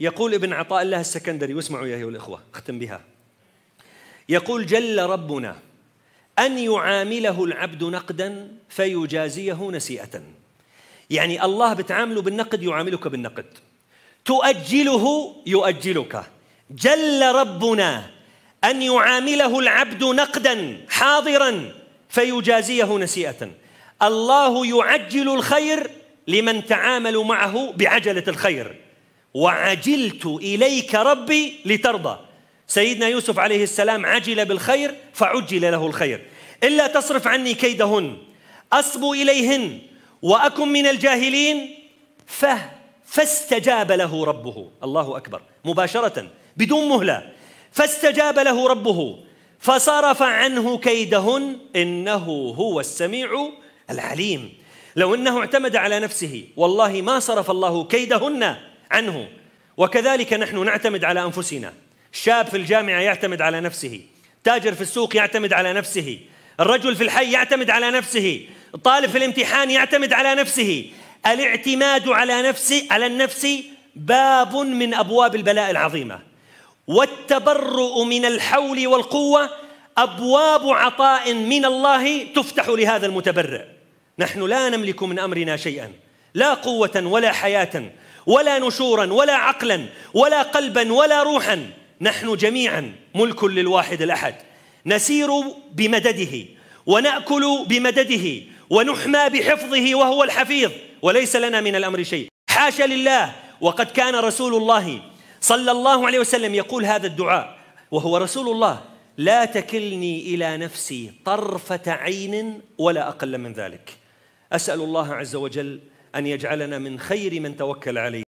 يقول ابن عطاء الله السكندري واسمعوا يا أيها الإخوة أختم بها يقول جل ربنا أن يعامله العبد نقدا فيجازيه نسيئة يعني الله بتعامله بالنقد يعاملك بالنقد تؤجله يؤجلك جل ربنا أن يعامله العبد نقدا حاضرا فيجازيه نسيئة الله يعجل الخير لمن تعامل معه بعجلة الخير وعجلت إليك ربي لترضى سيدنا يوسف عليه السلام عجل بالخير فعجل له الخير إلا تصرف عني كيدهن أصبو إليهن وأكن من الجاهلين فه فاستجاب له ربه الله أكبر مباشرة بدون مهلة فاستجاب له ربه فصرف عنه كيدهن إنه هو السميع العليم لو أنه اعتمد على نفسه والله ما صرف الله كيدهن عنه وكذلك نحن نعتمد على انفسنا شاب في الجامعه يعتمد على نفسه تاجر في السوق يعتمد على نفسه الرجل في الحي يعتمد على نفسه الطالب في الامتحان يعتمد على نفسه الاعتماد على نفسي على النفس باب من ابواب البلاء العظيمه والتبرؤ من الحول والقوه ابواب عطاء من الله تفتح لهذا المتبرع نحن لا نملك من امرنا شيئا لا قوه ولا حياه ولا نشورا ولا عقلا ولا قلبا ولا روحا نحن جميعا ملك للواحد الأحد نسير بمدده ونأكل بمدده ونحمى بحفظه وهو الحفيظ وليس لنا من الأمر شيء حاشا لله وقد كان رسول الله صلى الله عليه وسلم يقول هذا الدعاء وهو رسول الله لا تكلني إلى نفسي طرفة عين ولا أقل من ذلك أسأل الله عز وجل أن يجعلنا من خير من توكل عليه